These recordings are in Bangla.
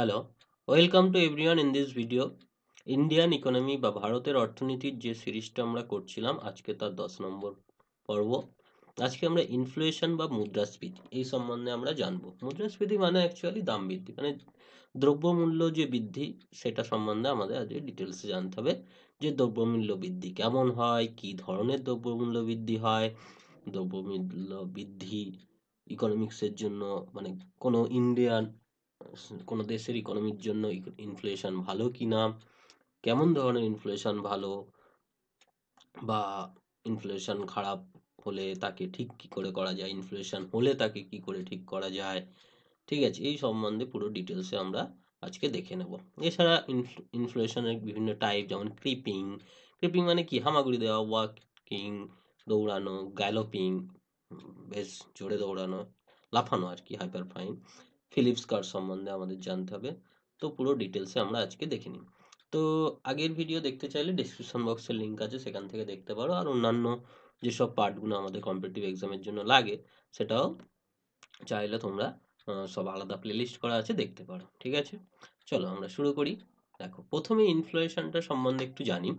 hello welcome to everyone in this video Indian economy বা ভারতের অর্থনীতির যে সিরিজটা আমরা করছিলাম আজকে তার দশ নম্বর পর্ব আজকে আমরা ইনফ্লুয়েশন বা মুদ্রাস্ফীতি এই সম্বন্ধে আমরা জানব মুদ্রাস্ফীতি মানে অ্যাকচুয়ালি দাম বৃদ্ধি মানে দ্রব্যমূল্য যে বৃদ্ধি সেটা সম্বন্ধে আমাদের আজকে ডিটেলসে জানতে হবে যে দ্রব্যমূল্য বৃদ্ধি কেমন হয় কি ধরনের দ্রব্যমূল্য বৃদ্ধি হয় দ্রব্যমূল্য বৃদ্ধি ইকোনমিক্সের জন্য মানে কোনো ইন্ডিয়ান কোনো দেশের ইকোনমির জন্য ইনফ্লেশন ভালো কি না কেমন ধরনের ইনফ্লেশন ভালো বা ইনফ্লেশন খারাপ হলে তাকে ঠিক কি করে করা যায় ইনফ্লেশন হলে তাকে কি করে ঠিক করা যায় ঠিক আছে এই সম্বন্ধে পুরো ডিটেলসে আমরা আজকে দেখে নেব এছাড়া ইনফ্লেশনের বিভিন্ন টাইপ যেমন ক্রিপিং ক্রিপিং মানে কি হামাগুড়ি দেওয়া ওয়াকিং দৌড়ানো গ্যালোপিং বেশ জোরে দৌড়ানো লাফানো আর কি হাইপার ফাইন ফিলিপস কার সম্বন্ধে আমাদের জানতে হবে তো পুরো ডিটেলসে আমরা আজকে দেখে নিই তো আগের ভিডিও দেখতে চাইলে ডিসক্রিপশন বক্সের লিঙ্ক আছে সেখান থেকে দেখতে পারো আর অন্যান্য যেসব পার্টগুলো আমাদের কম্পিটিটিভ এক্সামের জন্য লাগে সেটাও চাইলে তোমরা সব আলাদা প্লেলিস্ট করা আছে দেখতে পারো ঠিক আছে চলো আমরা শুরু করি দেখো প্রথমে ইনফ্লুয়েশনটা সম্বন্ধে একটু জানি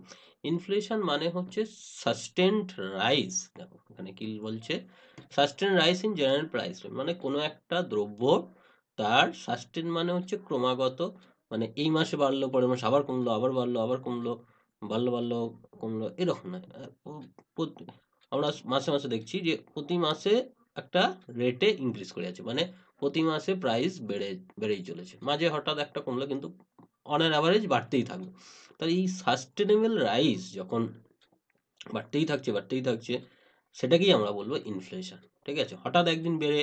ইনফ্লুয়েশন মানে হচ্ছে সাস্টেন্ড রাইজ দেখো এখানে কি বলছে sustain rise in general price মানে কোনো একটা দ্রব্য তার সাস্টেন মানে হচ্ছে ক্রমাগত মানে এই মাসে বাড়লো পরের মাসে আবার কমলো আবার বাড়লো আবার কমলো বাড়লো বাড়লো কমলো এরকম নয় আমরা মাসে মাসে দেখছি যে প্রতি মাসে একটা রেটে ইনক্রিজ করে আছে মানে প্রতি মাসে প্রাইস বেড়ে বেড়েই চলেছে মাঝে হঠাৎ একটা কমলো কিন্তু অন অ্যান অ্যাভারেজ বাড়তেই থাকলো তাহলে এই সাস্টেনেবল রাইস যখন বাড়তেই থাকছে বাড়তেই থাকছে সেটাকেই আমরা বলবো ইনফ্লেশন ঠিক আছে হঠাৎ একদিন বেড়ে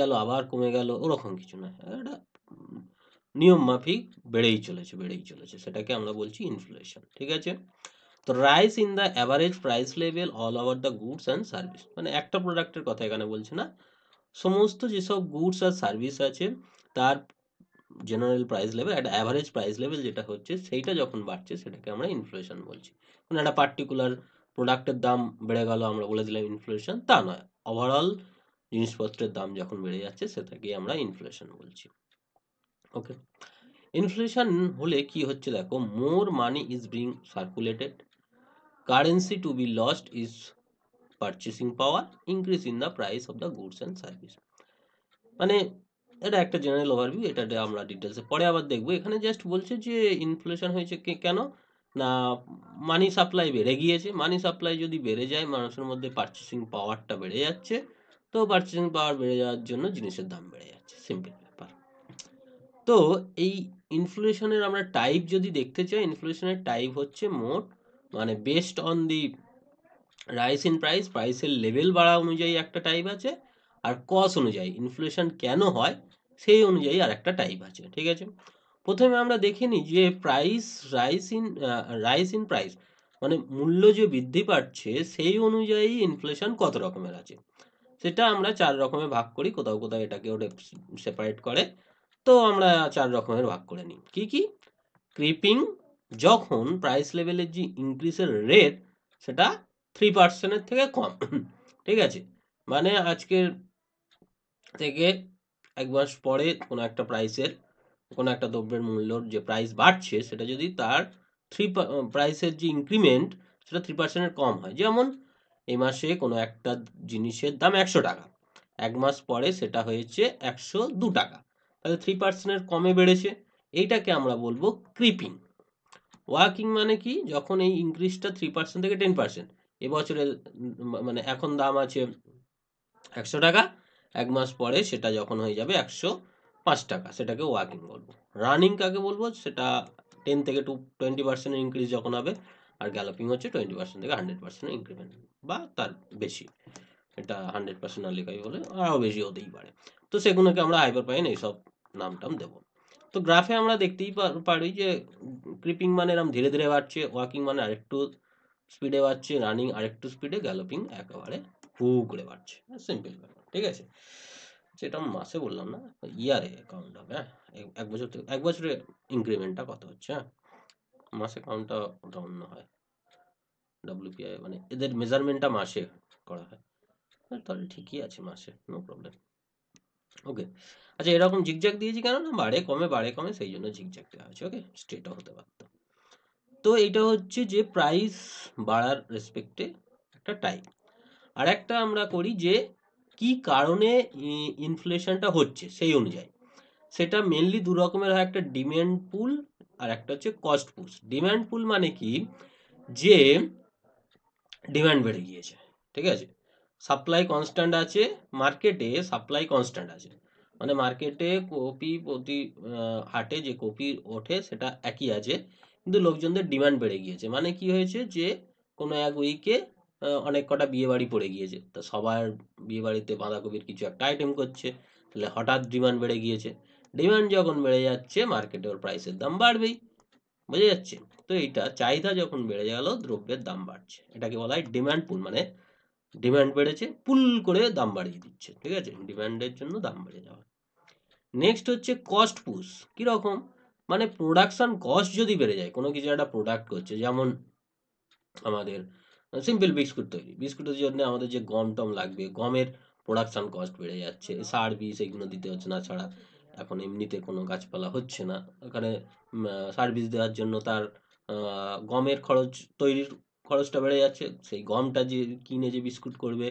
গেল আবার কমে গেল ওরকম কিছু না এটা নিয়ম মাফিক বেড়েই চলেছে বেড়েই চলেছে সেটাকে আমরা বলছি ইনফ্লেশন ঠিক আছে তো rise in the average price level all over the goods and service মানে একটা প্রোডাক্টের কথা এখানে বলছে না সমস্ত যেসব গুডস আর সার্ভিস আছে তার জেনারেল প্রাইস লেভেল একটা অ্যাভারেজ প্রাইস লেভেল যেটা হচ্ছে সেইটা যখন বাড়ছে সেটাকে আমরা ইনফ্লেশন বলছি মানে একটা পার্টিকুলার প্রোডাক্টের দাম বেড়ে গেল আমরা বলে দিলাম ইনফ্লেশন তা নয় ওভারঅল জিনিসপত্রের দাম যখন বেড়ে যাচ্ছে সেটাকে আমরা ইনফ্লেশন বলছি ওকে ইনফ্লেশন হলে কি হচ্ছে দেখো more money is being circulated currency to be lost is purchasing power increase in the price of the goods and service মানে এটা একটা জেনারেল ওভারভিউ এটা আমরা ডিটেলসে পরে আবার দেখব এখানে জাস্ট বলছে যে ইনফ্লেশন হয়েছে কেন না মানি সাপ্লাই বেড়ে গিয়েছে মানি সাপ্লাই যদি বেড়ে যায় মানুষের মধ্যে পারচেসিং পাওয়ারটা বেড়ে যাচ্ছে তো পার্চেসিং পাওয়ার বেড়ে যাওয়ার জন্য জিনিসের দাম বেড়ে যাচ্ছে সিম্পল ব্যাপার তো এই ইনফ্লুয়েশনের আমরা টাইপ যদি দেখতে চাই ইনফ্লেশনের টাইপ হচ্ছে মোট মানে based on the rise in price প্রাইসের লেভেল বাড়া অনুযায়ী একটা টাইপ আছে আর কস অনুযায়ী ইনফ্লুয়েশন কেন হয় সেই অনুযায়ী আর একটা টাইপ আছে ঠিক আছে প্রথমে আমরা দেখে নিই যে price rise in rise in price মানে মূল্য যে বৃদ্ধি পাচ্ছে সেই অনুযায়ী ইনফ্লেশন কত রকমের আছে সেটা আমরা চার রকমে ভাগ করি কোথাও কোথাও ওটা সেপারেট করে তো আমরা চার রকমের ভাগ করে নিই কি কি ক্রিপিং যখন প্রাইস লেভেলের যে ইনক্রিজের রেট সেটা থ্রি পার্সেন্টের থেকে কম ঠিক আছে মানে আজকের থেকে এক মাস পরে কোনো একটা প্রাইসের কোনো একটা দ্রব্যের মূল্যর যে প্রাইস বাড়ছে সেটা যদি তার থ্রি প্রাইসের যে ইনক্রিমেন্ট সেটা থ্রি পার্সেন্টের কম হয় যেমন এই মাসে কোনো একটা জিনিসের দাম একশো টাকা এক মাস পরে সেটা হয়েছে একশো দু টাকা তাহলে থ্রি পার্সেন্টের কমে বেড়েছে এইটাকে আমরা বলবো ক্রিপিং ওয়াকিং মানে কি যখন এই ইনক্রিজটা থ্রি পার্সেন্ট থেকে টেন পার্সেন্ট এবছরে মানে এখন দাম আছে একশো টাকা এক মাস পরে সেটা যখন হয়ে যাবে একশো পাঁচ টাকা সেটাকে ওয়াকিং বলবো রানিং কাকে বলবো সেটা টেন থেকে টু টোয়েন্টি পার্সেন্ট ইনক্রিজ যখন হবে আর গ্যালোপিং হচ্ছে টোয়েন্টি পার্সেন্ট থেকে হান্ড্রেড পার্সেন্ট ইনক্রিমেন্ট বা তার বেশি এটা হান্ড্রেড পার্সেন্ট আলিকাই হলে আরও বেশি হতেই পারে তো সেগুলোকে আমরা হাইপার পাইন এইসব নাম টাম দেবো তো গ্রাফে আমরা দেখতেই পারি যে ক্রিপিং মানে এরম ধীরে ধীরে বাড়ছে ওয়াকিং মানে আরেকটু স্পিডে বাড়ছে রানিং আরেকটু স্পিডে গ্যালোপিং একেবারে হু করে বাড়ছে সিম্পল ব্যাপার ঠিক আছে সেটা মাসে বললাম না ইয়ারে কাউন্ট হবে হ্যাঁ এক বছর থেকে এক বছরে ইনক্রিমেন্টটা কত হচ্ছে হ্যাঁ মাসে কাউন্টটা ওটা অন্য হয় ডাব্লিউপিআই মানে এদের মেজারমেন্টটা মাসে করা হয় হ্যাঁ, তাহলে ঠিকই আছে মাসে নো প্রবলেম ওকে আচ্ছা এরকম ঝিকঝাক দিয়েছি কেন না বাড়ে কমে বাড়ে কমে সেই জন্য ঝিকঝাক দেওয়া হয়েছে ওকে স্টেটও হতে পারত তো এটা হচ্ছে যে প্রাইস বাড়ার রেসপেক্টে একটা টাইপ আর একটা আমরা করি যে কি কারণে ইনফ্লেশনটা হচ্ছে সেই অনুযায়ী সেটা মেনলি দু রকমের হয় একটা ডিম্যান্ড পুল আর একটা হচ্ছে কস্ট পুশ ডিম্যান্ড পুল মানে কি যে ডিমান্ড বেড়ে গিয়েছে ঠিক আছে সাপ্লাই কনস্ট্যান্ট আছে মার্কেটে সাপ্লাই কনস্ট্যান্ট আছে মানে মার্কেটে কপি প্রতি হাটে যে কপি ওঠে সেটা একই আছে কিন্তু লোকজনদের ডিমান্ড বেড়ে গিয়েছে মানে কি হয়েছে যে কোনো এক উইকে অনেক কটা বিয়েবাড়ি পড়ে গিয়েছে তা সবার বিয়েবাড়িতে বাঁধাকপির কিছু একটা আইটেম করছে তাহলে হঠাৎ ডিমান্ড বেড়ে গিয়েছে ডিমান্ড যখন বেড়ে যাচ্ছে মার্কেটে ওর প্রাইসের দাম বাড়বেই বোঝা যাচ্ছে তো এটা চাহিদা যখন বেড়ে গেল দ্রব্যের দাম বাড়ছে এটাকে বলা হয় ডিম্যান্ড পুল মানে ডিম্যান্ড বেড়েছে পুল করে দাম বাড়িয়ে দিচ্ছে ঠিক আছে ডিম্যান্ডের জন্য দাম বেড়ে যাওয়া নেক্সট হচ্ছে কস্ট পুশ কীরকম মানে প্রোডাকশান কস্ট যদি বেড়ে যায় কোনো কিছু একটা প্রোডাক্ট করছে যেমন আমাদের সিম্পল বিস্কুট তৈরি বিস্কুটের জন্য আমাদের যে গম টম লাগবে গমের প্রোডাকশান কস্ট বেড়ে যাচ্ছে সার বিষ এগুলো দিতে হচ্ছে না ছাড়া এখন এমনিতে কোনো গাছপালা হচ্ছে না ওখানে সার্ভিস দেওয়ার জন্য তার গমের খরচ তৈরির খরচটা বেড়ে যাচ্ছে সেই গমটা যে কিনে যে বিস্কুট করবে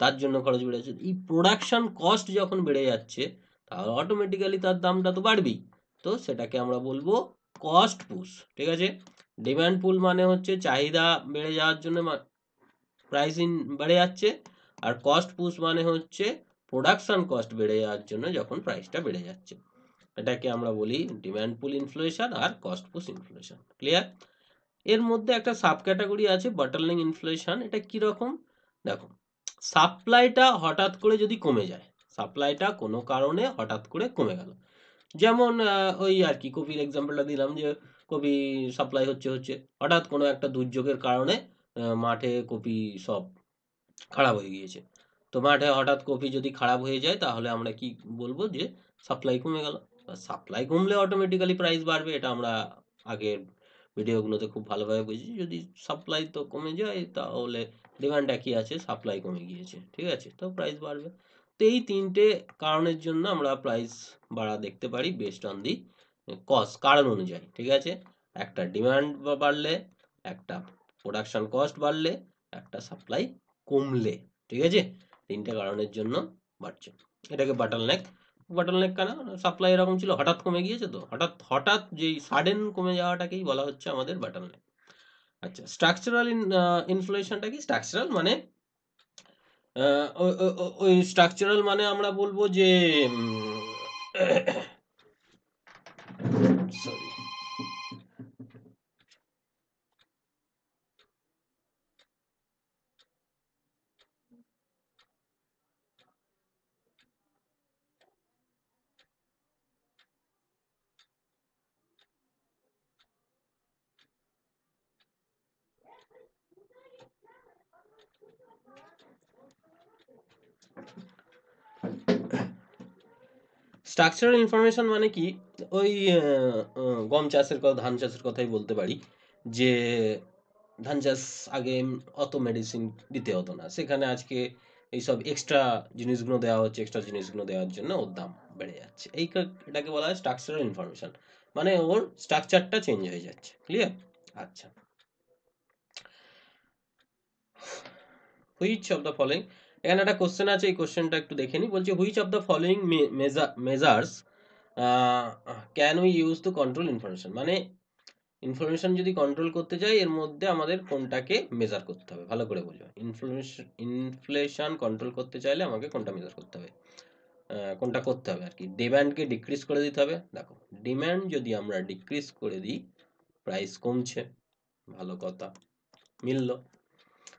তার জন্য খরচ বেড়ে যাচ্ছে এই প্রোডাকশান কস্ট যখন বেড়ে যাচ্ছে তাহলে অটোমেটিক্যালি তার দামটা তো বাড়বেই তো সেটাকে আমরা বলবো কস্ট পুশ ঠিক আছে ডিম্যান্ড পুল মানে হচ্ছে চাহিদা বেড়ে যাওয়ার জন্য প্রাইসিং বেড়ে যাচ্ছে আর কস্ট পুশ মানে হচ্ছে প্রোডাকশান কস্ট বেড়ে যাওয়ার জন্য যখন প্রাইসটা বেড়ে যাচ্ছে এটাকে আমরা বলি ডিম্যান্ড পুল ইনফ্লুয়েশন আর কস্ট পুশ ইনফ্লেশন ক্লিয়ার এর মধ্যে একটা সাব ক্যাটাগরি আছে বাটারলিং ইনফ্লেশন এটা কীরকম দেখো সাপ্লাইটা হঠাৎ করে যদি কমে যায় সাপ্লাইটা কোনো কারণে হঠাৎ করে কমে গেল যেমন ওই আর কি কপির এক্সাম্পলটা দিলাম যে কপি সাপ্লাই হচ্ছে হচ্ছে হঠাৎ কোনো একটা দুর্যোগের কারণে মাঠে কপি সব খারাপ হয়ে গিয়েছে তো মাঠে হঠাৎ কপি যদি খারাপ হয়ে যায় তাহলে আমরা কি বলবো যে সাপ্লাই কমে গেল সাপ্লাই কমলে অটোমেটিক্যালি প্রাইস বাড়বে এটা আমরা আগের ভিডিওগুলোতে খুব ভালোভাবে বুঝি যদি সাপ্লাই তো কমে যায় তাহলে ডিমান্ড একই আছে সাপ্লাই কমে গিয়েছে ঠিক আছে তো প্রাইস বাড়বে তো এই তিনটে কারণের জন্য আমরা প্রাইস বাড়া দেখতে পারি বেস্ট অন দি কস্ট কারণ অনুযায়ী ঠিক আছে একটা ডিমান্ড বাড়লে একটা প্রোডাকশন কস্ট বাড়লে একটা সাপ্লাই কমলে ঠিক আছে তিনটে কারণের জন্য বাড়ছে এটাকে বাটাল নেক বটলনেক কেন সাপ্লাই এরকম ছিল হঠাৎ কমে গিয়েছে তো হঠাৎ হঠাৎ যেই সাডেন কমে যাওয়াটাকেই বলা হচ্ছে আমাদের বটলনেক আচ্ছা স্ট্রাকচারাল ইনফ্লেশনটা কি স্ট্রাকচারাল মানে ওই স্ট্রাকচারাল মানে আমরা বলবো যে স্ট্রাকচারাল ইনফরমেশন মানে কি ওই গম চাষের কথা ধান চাষের কথাই বলতে পারি যে ধান চাষ আগে অত মেডিসিন দিতে হতো না সেখানে আজকে এইসব এক্সট্রা জিনিসগুলো দেওয়া হচ্ছে এক্সট্রা জিনিসগুলো দেওয়ার জন্য ওর দাম বেড়ে যাচ্ছে এই এটাকে বলা হয় স্ট্রাকচারাল ইনফরমেশন মানে ওর স্ট্রাকচারটা চেঞ্জ হয়ে যাচ্ছে ক্লিয়ার আচ্ছা হুইচ অফ দ্য ফলোয়িং এখানে একটা কোশ্চেন আছে এই কোশ্চেনটা একটু দেখে নিই বলছি which of the following measures can we use to control information মানে ইনফরমেশন যদি কন্ট্রোল করতে চাই এর মধ্যে আমাদের কোনটাকে মেজার করতে হবে ভালো করে বলবো ইনফ্লেশন ইনফ্লেশন কন্ট্রোল করতে চাইলে আমাকে কোনটা মেজার করতে হবে কোনটা করতে হবে আর কি ডিম্যান্ডকে ডিক্রিজ করে দিতে হবে দেখো ডিম্যান্ড যদি আমরা ডিক্রিজ করে দিই প্রাইস কমছে ভালো কথা মিললো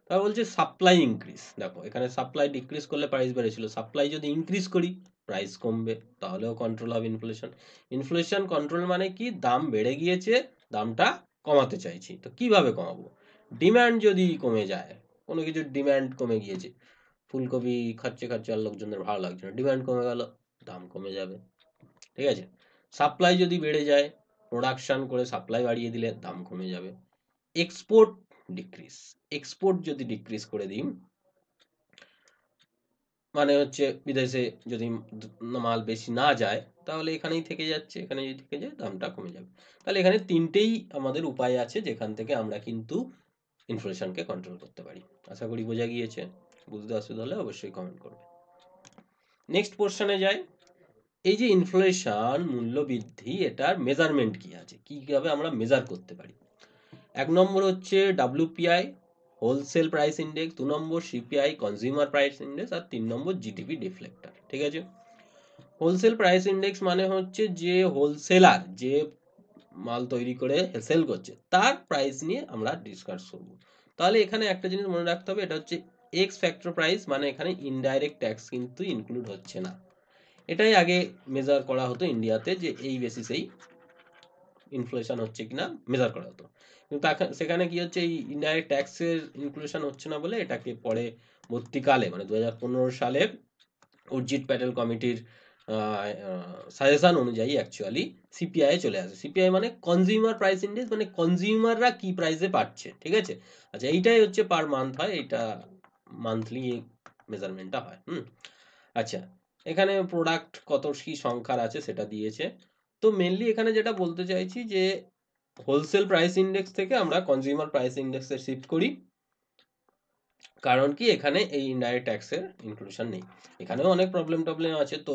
তারপর বলছে সাপ্লাই ইনক্রিজ দেখো এখানে সাপ্লাই ডিক্রিজ করলে প্রাইস বেড়েছিল সাপ্লাই যদি ইনক্রিজ করি প্রাইস কমবে তাহলেও কন্ট্রোল হবে ইনফ্লেশন ইনফ্লেশন কন্ট্রোল মানে কি দাম বেড়ে গিয়েছে দামটা কমাতে চাইছি তো কিভাবে কমাবো ডিম্যান্ড যদি কমে যায় কোনো কিছুর ডিম্যান্ড কমে গিয়েছে ফুলকপি খাচ্ছে খাচ্ছে আর লোকজনদের ভালো লাগছে না ডিম্যান্ড কমে গেল দাম কমে যাবে ঠিক আছে সাপ্লাই যদি বেড়ে যায় প্রোডাকশান করে সাপ্লাই বাড়িয়ে দিলে দাম কমে যাবে এক্সপোর্ট ডিক্রিজ এক্সপোর্ট যদি ডিক্রিজ করে দিই মানে হচ্ছে বিদেশে যদি মাল বেশি না যায় তাহলে এখানেই থেকে যাচ্ছে এখানে যদি থেকে যায় দামটা কমে যাবে তাহলে এখানে তিনটেই আমাদের উপায় আছে যেখান থেকে আমরা কিন্তু ইনফ্লেশনকে কন্ট্রোল করতে পারি আশা করি বোঝা গিয়েছে বুঝতে অসুবিধা হলে অবশ্যই কমেন্ট করবে নেক্সট পোর্শনে যাই এই যে ইনফ্লেশন মূল্যবৃদ্ধি এটার মেজারমেন্ট কি আছে কীভাবে আমরা মেজার করতে পারি এক নম্বর হচ্ছে ডাব্লিউপিআই হোলসেল প্রাইস ইন্ডেক্স দু নম্বর সিপিআই কনজিউমার প্রাইস ইন্ডেক্স আর তিন নম্বর জিডিপি ডিফ্লেক্টর ঠিক আছে হোলসেল প্রাইস ইন্ডেক্স মানে হচ্ছে যে হোলসেলার যে মাল তৈরি করে সেল করছে তার প্রাইস নিয়ে আমরা ডিসকাস করব তাহলে এখানে একটা জিনিস মনে রাখতে হবে এটা হচ্ছে এক্স ফ্যাক্টর প্রাইস মানে এখানে ইনডাইরেক্ট ট্যাক্স কিন্তু ইনক্লুড হচ্ছে না এটাই আগে মেজার করা হতো ইন্ডিয়াতে যে এই বেসিসেই ইনফ্লেশন হচ্ছে কিনা মেজার করা হতো কিন্তু সেখানে কি হচ্ছে এই ইনডাইরেক্ট ট্যাক্সের ইনক্লুশন হচ্ছে না বলে এটাকে পরে বর্তীকালে মানে দু হাজার সালে অর্জিত প্যাটেল কমিটির সাজেশন অনুযায়ী অ্যাকচুয়ালি সিপিআই চলে আসে সিপিআই মানে কনজিউমার প্রাইস ইন্ডেক্স মানে কনজিউমাররা কি প্রাইসে পাচ্ছে ঠিক আছে আচ্ছা এইটাই হচ্ছে পার মান্থ হয় এটা মান্থলি মেজারমেন্টটা হয় হুম আচ্ছা এখানে প্রোডাক্ট কত কি সংখ্যার আছে সেটা দিয়েছে তো মেনলি এখানে যেটা বলতে চাইছি যে হোলসেল প্রাইস ইন্ডেক্স থেকে আমরা কনজিউমার প্রাইস ইন্ডেক্সে শিফট করি কারণ কি এখানে এই ইনডাইরেক্ট ট্যাক্সের ইনক্লুশন নেই এখানেও অনেক প্রবলেম টবলেম আছে তো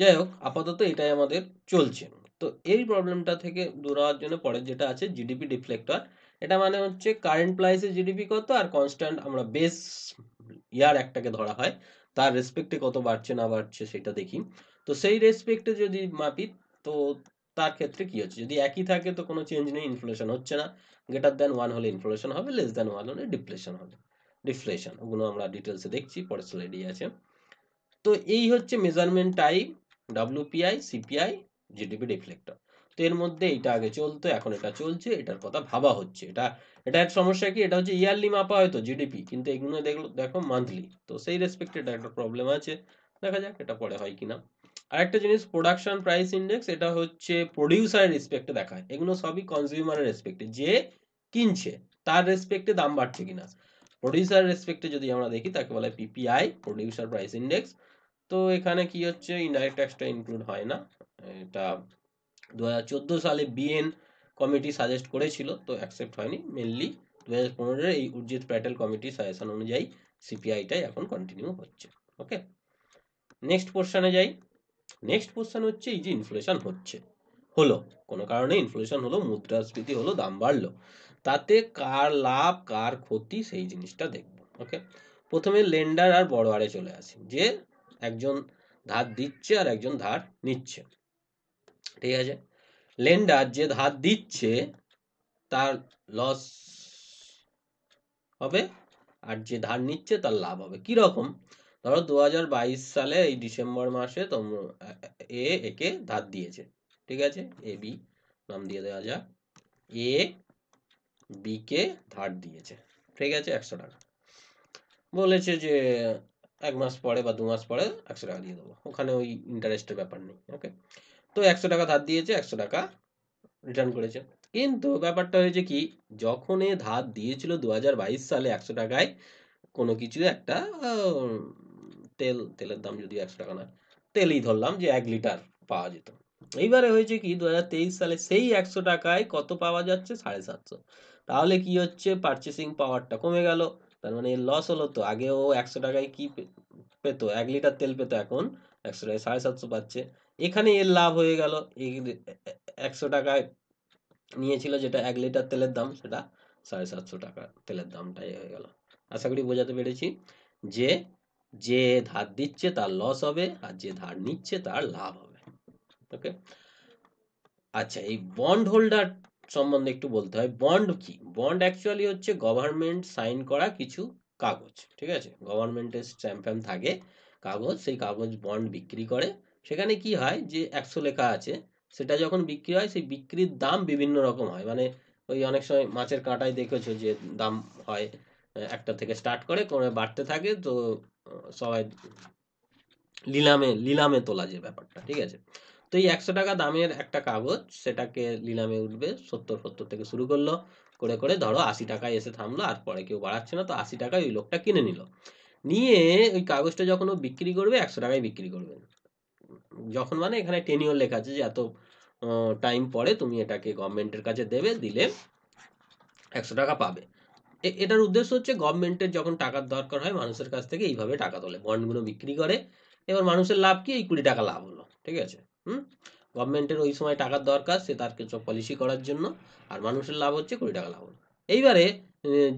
যাই হোক আপাতত এটাই আমাদের চলছে তো এই প্রবলেমটা থেকে দূর হওয়ার জন্য পরের যেটা আছে জিডিপি ডিফ্লেক্টর এটা মানে হচ্ছে কারেন্ট প্রাইসে জিডিপি কত আর কনস্ট্যান্ট আমরা বেস ইয়ার একটাকে ধরা হয় তার রেসপেক্টে কত বাড়ছে না বাড়ছে সেটা দেখি তো সেই রেসপেক্টে যদি মাপি তো তার ক্ষেত্রে কি হচ্ছে যদি একই থাকে তো কোনো চেঞ্জ নেই ইনফ্লেশন হচ্ছে না গ্রেটার দ্যান ওয়ান হলে ইনফ্লেশন হবে লেস দ্যান ওয়ান হলে ডিপ্লেশন হবে ডিফ্লেশন ওগুলো আমরা ডিটেলসে দেখছি পরের স্লাইডে আছে তো এই হচ্ছে measurement type WPI CPI GDP deflector তো এর মধ্যে এটা আগে চলতো এখন এটা চলছে এটার কথা ভাবা হচ্ছে এটা এটা এক সমস্যা কি এটা হচ্ছে ইয়ারলি মাপা হয়তো জিডিপি কিন্তু এগুলো দেখলো দেখো মান্থলি তো সেই রেসপেক্টে এটা একটা প্রবলেম আছে দেখা যাক এটা পরে হয় কিনা আরেকটা জিনিস প্রোডাকশন প্রাইস ইন্ডেক্স এটা হচ্ছে প্রডিউসারের রেসপেক্টে দেখায় এগুলো সবই কনজিউমারের রেসপেক্টে যে কিনছে তার রেসপেক্টে দাম বাড়ছে কিনা প্রডিউসার রেসপেক্টে যদি আমরা দেখি তাকে বলে পিপিআই প্রডিউসার প্রাইস ইন্ডেক্স তো এখানে কি হচ্ছে ইনডাইরেক্ট ট্যাক্সটা ইনক্লুড হয় না এটা দু সালে বিএন কমিটি সাজেস্ট করেছিল তো অ্যাকসেপ্ট হয়নি মেনলি দু হাজার পনেরোর এই উর্জিত প্যাটেল কমিটির সাজেশন অনুযায়ী সিপিআইটাই এখন কন্টিনিউ হচ্ছে ওকে নেক্সট পোর্শনে যাই নেক্সট কোশ্চেন হচ্ছে এই যে ইনফ্লেশন হচ্ছে হলো কোনো কারণে ইনফ্লেশন হলো মুদ্রাস্ফীতি হলো দাম বাড়লো তাতে কার লাভ কার ক্ষতি সেই জিনিসটা দেখব ওকে প্রথমে লেন্ডার আর বড়োয়ারে চলে আসি যে একজন ধার দিচ্ছে আর একজন ধার নিচ্ছে ঠিক আছে লেন্ডার যে ধার দিচ্ছে তার লস হবে আর যে ধার নিচ্ছে তার লাভ হবে কীরকম ধরো দু সালে এই ডিসেম্বর মাসে তোমরা এ একে ধার দিয়েছে ঠিক আছে এ বি নাম দিয়ে দেওয়া যাক এ বি কে ধার দিয়েছে ঠিক আছে একশো টাকা বলেছে যে এক মাস পরে বা দু মাস পরে একশো টাকা দিয়ে দেবো ওখানে ওই ইন্টারেস্টের ব্যাপার নেই ওকে তো একশো টাকা ধার দিয়েছে একশো টাকা রিটার্ন করেছে কিন্তু ব্যাপারটা হয়েছে কি যখন এ ধার দিয়েছিল দু সালে একশো টাকায় কোনো কিছু একটা তেল তেলের দাম যদি একশো টাকা না তেলই ধরলাম যে এক লিটার পাওয়া যেত এইবারে হয়েছে কি দু সালে সেই একশো টাকায় কত পাওয়া যাচ্ছে সাড়ে সাতশো তাহলে কি হচ্ছে পারচেসিং পাওয়ারটা কমে গেল তার মানে লস হলো তো আগে ও একশো টাকায় কি পেতো এক লিটার তেল পেতো এখন একশো টাকায় সাড়ে সাতশো পাচ্ছে এখানে এর লাভ হয়ে গেল একশো টাকায় নিয়েছিল যেটা এক লিটার তেলের দাম সেটা সাড়ে সাতশো টাকা তেলের দামটাই হয়ে গেল আশা করি বোঝাতে পেরেছি যে যে ধার দিচ্ছে তার লস হবে আর যে ধার নিচ্ছে তার লাভ হবে ওকে আচ্ছা এই বন্ড হোল্ডার সম্বন্ধে একটু বলতে হয় বন্ড কি বন্ড অ্যাকচুয়ালি হচ্ছে গভর্নমেন্ট সাইন করা কিছু কাগজ ঠিক আছে গভর্নমেন্টের স্ট্যাম্প ফ্যাম থাকে কাগজ সেই কাগজ বন্ড বিক্রি করে সেখানে কি হয় যে একশো লেখা আছে সেটা যখন বিক্রি হয় সেই বিক্রির দাম বিভিন্ন রকম হয় মানে ওই অনেক সময় মাছের কাঁটায় দেখেছো যে দাম হয় একটা থেকে স্টার্ট করে কোনো বাড়তে থাকে তো সবাই লিলামে লিলামে তোলা যে ব্যাপারটা ঠিক আছে তো এই একশো টাকা দামের একটা কাগজ সেটাকে লিলামে উঠবে সত্তর সত্তর থেকে শুরু করলো করে করে ধরো আশি টাকায় এসে থামলো আর পরে কেউ বাড়াচ্ছে না তো আশি টাকায় ওই লোকটা কিনে নিল নিয়ে ওই কাগজটা যখন ও বিক্রি করবে একশো টাকায় বিক্রি করবে যখন মানে এখানে টেনিওর লেখা আছে যে এত টাইম পরে তুমি এটাকে গভর্নমেন্টের কাছে দেবে দিলে একশো টাকা পাবে এটার উদ্দেশ্য হচ্ছে গভর্নমেন্টের যখন টাকার দরকার হয় মানুষের কাছ থেকে এইভাবে টাকা তোলে বন্ডগুলো বিক্রি করে এবার মানুষের লাভ কি এই কুড়ি টাকা লাভ হলো ঠিক আছে হুম গভর্নমেন্টের ওই সময় টাকার দরকার সে তার কিছু পলিসি করার জন্য আর মানুষের লাভ হচ্ছে কুড়ি টাকা লাভ হলো এইবারে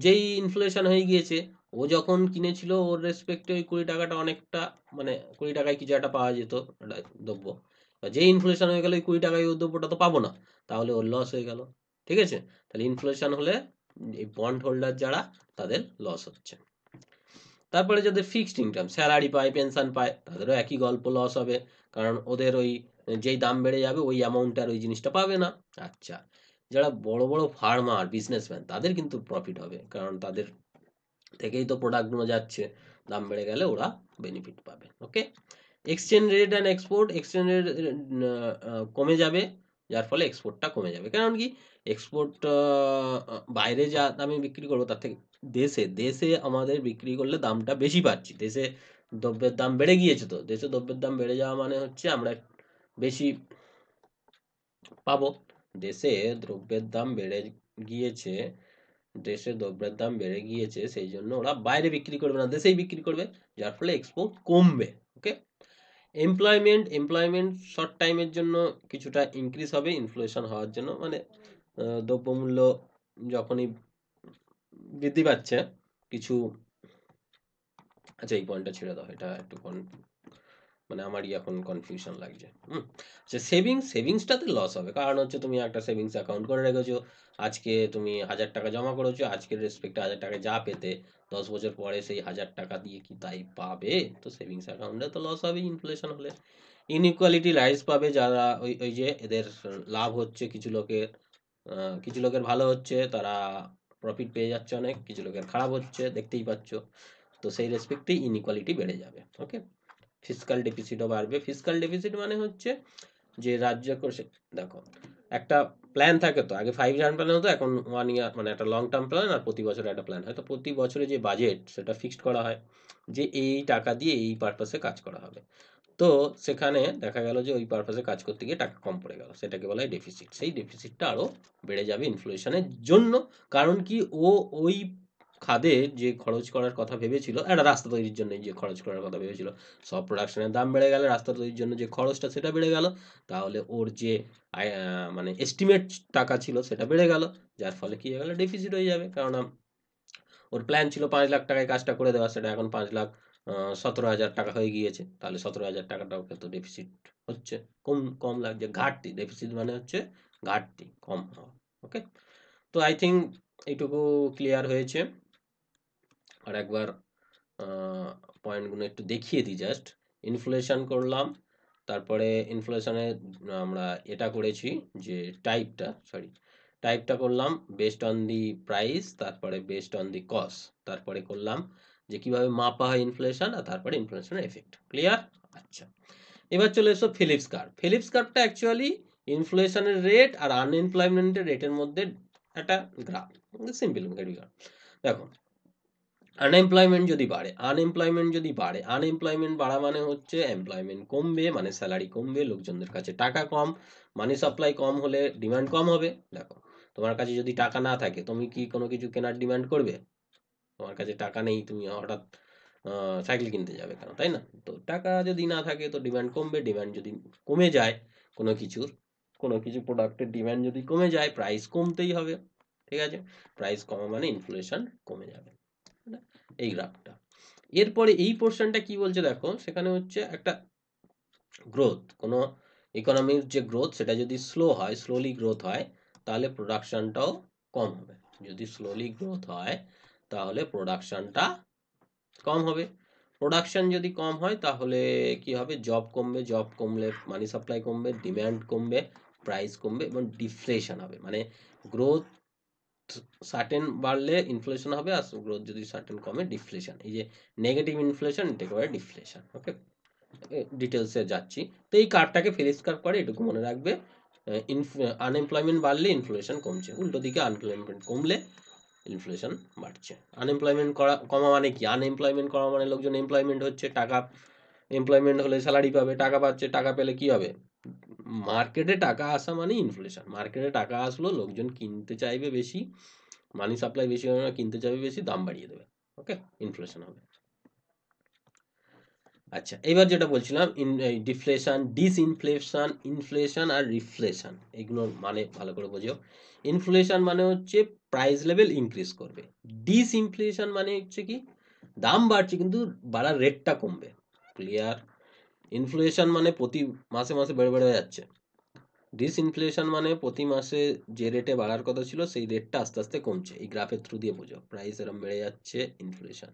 যেই ইনফ্লেশন হয়ে গিয়েছে ও যখন কিনেছিল ওর রেসপেক্টে ওই কুড়ি টাকাটা অনেকটা মানে কুড়ি টাকায় কিছু একটা পাওয়া যেত একটা দ্রব্য যেই ইনফ্লেশন হয়ে গেল ওই কুড়ি টাকায় ওই দ্রব্যটা তো পাবো না তাহলে ওর লস হয়ে গেল ঠিক আছে তাহলে ইনফ্লেশন হলে এই বন্ড হোল্ডার যারা তাদের লস হচ্ছে তারপরে যাদের ফিক্সড ইনকাম স্যালারি পায় পেনশন পায় তাদেরও একই গল্প লস হবে কারণ ওদের ওই যেই দাম বেড়ে যাবে ওই অ্যামাউন্ট আর ওই জিনিসটা পাবে না আচ্ছা যারা বড় বড় ফার্মার বিজনেসম্যান তাদের কিন্তু প্রফিট হবে কারণ তাদের থেকেই তো প্রোডাক্টগুলো যাচ্ছে দাম বেড়ে গেলে ওরা বেনিফিট পাবে okay exchange rate and export exchange rate কমে যাবে যার ফলে এক্সপোর্টটা কমে যাবে কারণ কি এক্সপোর্ট বাইরে যা দামে বিক্রি করবো তার থেকে দেশে দেশে আমাদের বিক্রি করলে দামটা বেশি পাচ্ছি দেশে দ্রব্যের দাম বেড়ে গিয়েছে তো দেশে দ্রব্যের দাম বেড়ে যাওয়া মানে হচ্ছে আমরা বেশি পাবো দেশে দ্রব্যের দাম বেড়ে গিয়েছে দেশে দ্রব্যের দাম বেড়ে গিয়েছে সেই জন্য ওরা বাইরে বিক্রি করবে না দেশেই বিক্রি করবে যার ফলে এক্সপোর্ট কমবে এমপ্লয়মেন্ট এমপ্লয়মেন্ট শর্ট টাইমের জন্য কিছুটা ইনক্রিজ হবে ইনফ্লেশন হওয়ার জন্য মানে দ্রব্যমূল্য যখনই বৃদ্ধি পাচ্ছে কিছু আচ্ছা এই পয়েন্টটা ছেড়ে দাও এটা একটু মানে আমারই এখন কনফিউশন লাগছে হুম আচ্ছা সেভিংস সেভিংসটাতে লস হবে কারণ হচ্ছে তুমি একটা সেভিংস অ্যাকাউন্ট করে রেখেছো আজকে তুমি হাজার টাকা জমা করেছো আজকের রেসপেক্টে হাজার টাকা যা পেতে দশ বছর পরে সেই হাজার টাকা দিয়ে কি তাই পাবে তো সেভিংস অ্যাকাউন্টে তো লস হবে ইনফ্লেশন হলে ইনইকুয়ালিটি রাইজ পাবে যারা ওই ওই যে এদের লাভ হচ্ছে কিছু লোকের কিছু লোকের ভালো হচ্ছে তারা প্রফিট পেয়ে যাচ্ছে অনেক কিছু লোকের খারাপ হচ্ছে দেখতেই পাচ্ছ তো সেই রেসপেক্টে ইনইকুয়ালিটি বেড়ে যাবে ওকে ফিসকাল ডেফিসিটও বাড়বে ফিসকাল ডেফিসিট মানে হচ্ছে যে রাজ্য করছে দেখো একটা প্ল্যান থাকে তো আগে ফাইভ ইয়ার প্ল্যান হতো এখন ওয়ান ইয়ার মানে একটা লং টার্ম প্ল্যান আর প্রতি বছরে একটা প্ল্যান হয় তো প্রতি বছরে যে বাজেট সেটা ফিক্সড করা হয় যে এই টাকা দিয়ে এই পারপাসে কাজ করা হবে তো সেখানে দেখা গেল যে ওই পারপাসে কাজ করতে গিয়ে টাকা কম পড়ে গেল সেটাকে বলা হয় ডেফিসিট সেই ডেফিসিটটা আরও বেড়ে যাবে ইনফ্লেশনের জন্য কারণ কি ও ওই খাদে যে খরচ করার কথা ভেবেছিল একটা রাস্তা তৈরির জন্য যে খরচ করার কথা ভেবেছিল সব প্রোডাকশনের দাম বেড়ে গেলে রাস্তা তৈরির জন্য যে খরচটা সেটা বেড়ে গেল তাহলে ওর যে মানে এস্টিমেট টাকা ছিল সেটা বেড়ে গেল যার ফলে কী হয়ে গেলো ডেফিসিট হয়ে যাবে কেননা ওর প্ল্যান ছিল পাঁচ লাখ টাকায় কাজটা করে দেওয়া সেটা এখন পাঁচ লাখ সতেরো হাজার টাকা হয়ে গিয়েছে তাহলে সতেরো হাজার টাকাটাও তো ডেফিসিট হচ্ছে কম কম লাগছে ঘাটতি ডেফিসিট মানে হচ্ছে ঘাটতি কম হওয়া ওকে তো আই থিঙ্ক এইটুকু ক্লিয়ার হয়েছে আর একবার পয়েন্টগুলো একটু দেখিয়ে দিই জাস্ট ইনফ্লেশন করলাম তারপরে ইনফ্লেশনে আমরা এটা করেছি যে টাইপটা সরি টাইপটা করলাম বেস্ট অন দি প্রাইস তারপরে বেস্ট অন দি কস্ট তারপরে করলাম যে কিভাবে মাপা হয় ইনফ্লেশন আর তারপরে ইনফ্লেশনের এফেক্ট ক্লিয়ার আচ্ছা এবার চলে এসো ফিলিপস কার্ড ফিলিপস কার্ডটা অ্যাকচুয়ালি ইনফ্লেশনের রেট আর আনএমপ্লয়মেন্টের রেটের মধ্যে একটা গ্রাফ সিম্পল দেখো আনএমপ্লয়মেন্ট যদি বাড়ে আনএমপ্লয়মেন্ট যদি বাড়ে আনএমপ্লয়মেন্ট বাড়া মানে হচ্ছে এমপ্লয়মেন্ট কমবে মানে স্যালারি কমবে লোকজনদের কাছে টাকা কম মানি সাপ্লাই কম হলে ডিমান্ড কম হবে দেখো তোমার কাছে যদি টাকা না থাকে তুমি কি কোনো কিছু কেনার ডিমান্ড করবে তোমার কাছে টাকা নেই তুমি হঠাৎ সাইকেল কিনতে যাবে কেন তাই না তো টাকা যদি না থাকে তো ডিমান্ড কমবে ডিমান্ড যদি কমে যায় কোনো কিছুর কোনো কিছু প্রোডাক্টের ডিমান্ড যদি কমে যায় প্রাইস কমতেই হবে ঠিক আছে প্রাইস কমা মানে ইনফ্লেশন কমে যাবে এই গ্রাফটা এরপরে এই পোর্শনটা কি বলছে দেখো সেখানে হচ্ছে একটা গ্রোথ কোনো ইকোনমির যে গ্রোথ সেটা যদি স্লো হয় স্লোলি গ্রোথ হয় তাহলে প্রোডাকশনটাও কম হবে যদি স্লোলি গ্রোথ হয় তাহলে প্রোডাকশনটা কম হবে প্রোডাকশন যদি কম হয় তাহলে কি হবে জব কমবে জব কমলে মানি সাপ্লাই কমবে ডিম্যান্ড কমবে প্রাইস কমবে এবং ডিফ্লেশন হবে মানে গ্রোথ সার্টেন বাড়লে ইনফ্লেশন হবে আর গ্রোথ যদি সার্টেন কমে ডিফ্লেশন এই যে নেগেটিভ ইনফ্লেশন এটাকে বলে ডিফ্লেশন ওকে ডিটেলসে যাচ্ছি তো এই কার্ডটাকে ফেরিস কার্ড করে এটুকু মনে রাখবে আনএমপ্লয়মেন্ট বাড়লে ইনফ্লেশন কমছে উল্টো দিকে আনএমপ্লয়মেন্ট কমলে ইনফ্লেশন বাড়ছে আনএমপ্লয়মেন্ট করা কমা মানে কি আনএমপ্লয়মেন্ট কমা মানে লোকজন এমপ্লয়মেন্ট হচ্ছে টাকা এমপ্লয়মেন্ট হলে স্যালারি পাবে টাকা পাচ্ছে টাকা পেলে কি হবে মার্কেটে টাকা আসা মানে ইনফ্লেশন মার্কেটে টাকা আসলো লোকজন কিনতে চাইবে বেশি মানি সাপ্লাই বেশি হবে না কিনতে চাইবে বেশি দাম বাড়িয়ে দেবে ওকে ইনফ্লেশন হবে আচ্ছা এবার যেটা বলছিলাম ডিফ্লেশন ডিসইনফ্লেশন ইনফ্লেশন আর রিফ্লেশন এগুলোর মানে ভালো করে বোঝো ইনফ্লেশন মানে হচ্ছে প্রাইস লেভেল ইনক্রিজ করবে ডিস ইনফ্লেশন মানে হচ্ছে কি দাম বাড়ছে কিন্তু বাড়ার রেটটা কমবে ক্লিয়ার ইনফ্লেশন মানে প্রতি মাসে মাসে বেড়ে বেড়ে যাচ্ছে ডিসইনফ্লেশন মানে প্রতি মাসে যে রেটে বাড়ার কথা ছিল সেই রেটটা আস্তে আস্তে কমছে এই গ্রাফের থ্রু দিয়ে বোঝো প্রাইস এরকম বেড়ে যাচ্ছে ইনফ্লেশন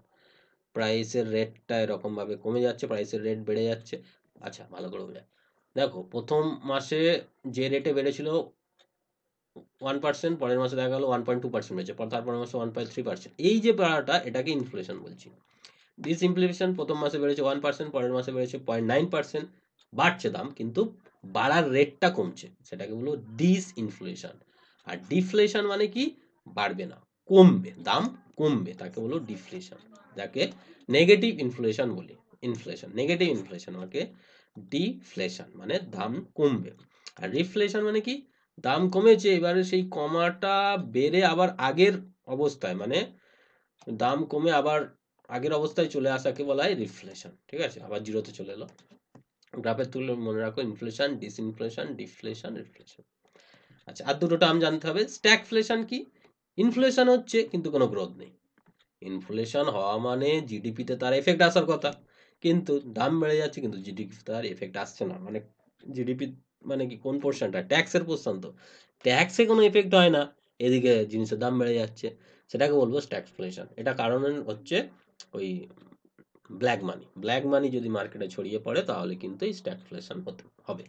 প্রাইসের রেটটা এরকমভাবে কমে যাচ্ছে প্রাইসের রেট বেড়ে যাচ্ছে আচ্ছা ভালো করে বোঝা দেখো প্রথম মাসে যে রেটে বেড়েছিল ওয়ান পার্সেন্ট পরের মাসে দেখা গেলো ওয়ান পয়েন্ট টু পার্সেন্ট বেড়েছে তারপরের মাসে ওয়ান পয়েন্ট থ্রি পার্সেন্ট এই যে বাড়াটা এটাকে ইনফ্লেশন বলছি ডিস ইনফ্লেশন প্রথম মাসে বেড়েছে ওয়ান পার্সেন্ট পরের মাসে বেড়েছে পয়েন্ট নাইন পার্সেন্ট বাড়ছে দাম কিন্তু বাড়ার রেটটা কমছে সেটাকে বলবো ডিস ইনফ্লেশন আর ডিফ্লেশন মানে কি বাড়বে না কমবে দাম কমবে তাকে বলবো ডিফ্লেশন যাকে নেগেটিভ ইনফ্লেশন বলি ইনফ্লেশন নেগেটিভ ইনফ্লেশন মানে ডিফ্লেশন মানে দাম কমবে আর রিফ্লেশন মানে কি দাম কমেছে এবারে সেই কমাটা বেড়ে আবার আগের অবস্থায় মানে দাম কমে আবার আগের অবস্থায় চলে আসাকে বলা হয় রিফ্লেশন ঠিক আছে আবার জিরোতে চলে এলো গ্রাফের তুলে মনে রাখো ইনফ্লেশন ডিসইনফ্লেশন ডিফ্লেশন রিফ্লেশন আচ্ছা আর দুটো টার্ম জানতে হবে ফ্লেশন কি ইনফ্লেশন হচ্ছে কিন্তু কোনো গ্রোথ নেই ইনফ্লেশন হওয়া মানে জিডিপিতে তার এফেক্ট আসার কথা কিন্তু দাম বেড়ে যাচ্ছে কিন্তু জিডিপিতে তার এফেক্ট আসছে না মানে জিডিপি মানে কি কোন পোর্শনটা ট্যাক্সের পোর্শন তো ট্যাক্সে কোনো এফেক্ট হয় না এদিকে জিনিসের দাম বেড়ে যাচ্ছে সেটাকে বলবো স্ট্যাগফ্লেশন এটা কারণ হচ্ছে ওই ব্ল্যাক মানি ব্ল্যাক মানি যদি মার্কেটে ছড়িয়ে পড়ে তাহলে কিন্তু এই স্ট্যাগফ্লেশন হতে হবে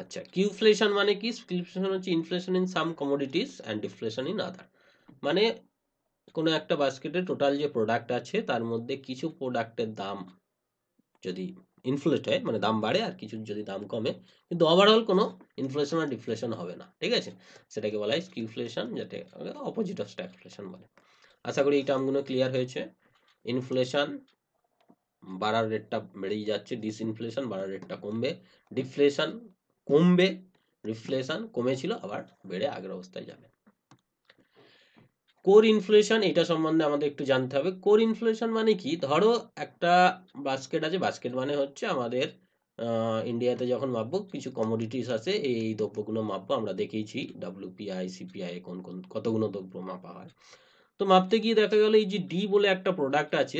আচ্ছা কিউফ্লেশন মানে কি কিউফ্লেশন হচ্ছে inflation in some commodities and deflation in other মানে কোনো একটা বাস্কেটে টোটাল যে প্রোডাক্ট আছে তার মধ্যে কিছু প্রোডাক্টের দাম যদি ইনফ্লেট হয় মানে দাম বাড়ে আর কিছু যদি দাম কমে কিন্তু ওভারঅল কোনো ইনফ্লেশন আর ডিফ্লেশন হবে না ঠিক আছে সেটাকে বলা হয় স্কিউফ্লেশন যাতে অপোজিট অফ স্ট্যাগফ্লেশন বলে আশা করি এই টার্মগুলো ক্লিয়ার হয়েছে ইনফ্লেশন বাড়ার রেটটা বেড়েই যাচ্ছে ডিসইনফ্লেশন বাড়ার রেটটা কমবে ডিফ্লেশন কমবে রিফ্লেশন কমেছিল আবার বেড়ে আগের অবস্থায় যাবে কোর ইনফ্লেশন এটা সম্বন্ধে আমাদের একটু জানতে হবে কোর ইনফ্লেশন মানে কি ধরো একটা বাস্কেট আছে বাস্কেট মানে হচ্ছে আমাদের ইন্ডিয়াতে যখন মাপবো কিছু কমোডিটিস আছে এই দ্রব্যগুলো মাপবো আমরা দেখেইছি ডাব্লিউপিআই সিপিআই কোন কোন কতগুলো দ্রব্য মাপা হয় তো মাপতে গিয়ে দেখা গেল এই যে ডি বলে একটা প্রোডাক্ট আছে